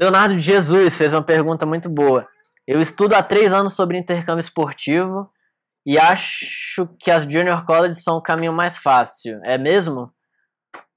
Leonardo Jesus fez uma pergunta muito boa. Eu estudo há três anos sobre intercâmbio esportivo e acho que as junior colleges são o caminho mais fácil. É mesmo?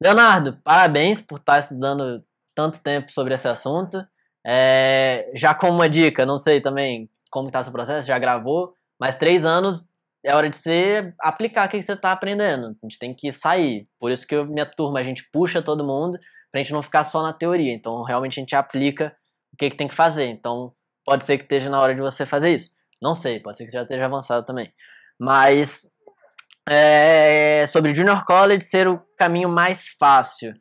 Leonardo, parabéns por estar estudando tanto tempo sobre esse assunto. É, já como uma dica, não sei também como está esse processo, já gravou, mas três anos é hora de você aplicar o que você está aprendendo. A gente tem que sair. Por isso que eu, minha turma, a gente puxa todo mundo para a gente não ficar só na teoria. Então, realmente, a gente aplica o que, que tem que fazer. Então, pode ser que esteja na hora de você fazer isso. Não sei, pode ser que você já esteja avançado também. Mas, é, sobre Junior College ser o caminho mais fácil.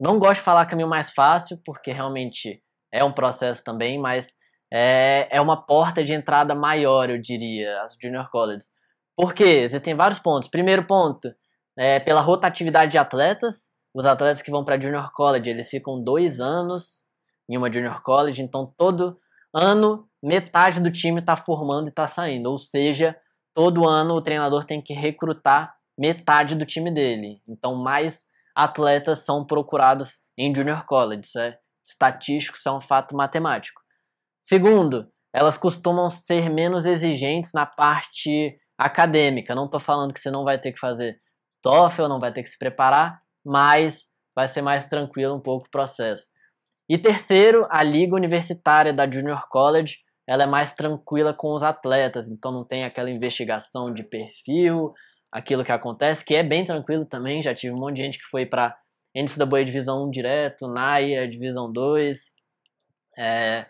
Não gosto de falar caminho mais fácil, porque realmente é um processo também, mas é, é uma porta de entrada maior, eu diria, as Junior Colleges porque existem vários pontos. Primeiro ponto, é pela rotatividade de atletas. Os atletas que vão para Junior College, eles ficam dois anos em uma Junior College, então todo ano metade do time está formando e está saindo. Ou seja, todo ano o treinador tem que recrutar metade do time dele. Então, mais atletas são procurados em junior college. Isso é estatístico, isso é um fato matemático. Segundo, elas costumam ser menos exigentes na parte acadêmica. Não estou falando que você não vai ter que fazer TOEFL, não vai ter que se preparar, mas vai ser mais tranquilo um pouco o processo. E terceiro, a liga universitária da Junior College, ela é mais tranquila com os atletas, então não tem aquela investigação de perfil, aquilo que acontece, que é bem tranquilo também, já tive um monte de gente que foi para NCAA Divisão 1 direto, NAIA Divisão 2, é,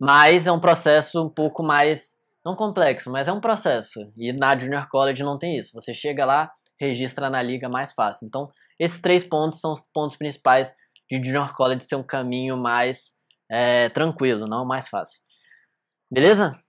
mas é um processo um pouco mais não complexo, mas é um processo. E na Junior College não tem isso. Você chega lá, registra na liga mais fácil. Então, esses três pontos são os pontos principais de Junior College ser um caminho mais é, tranquilo, não mais fácil. Beleza?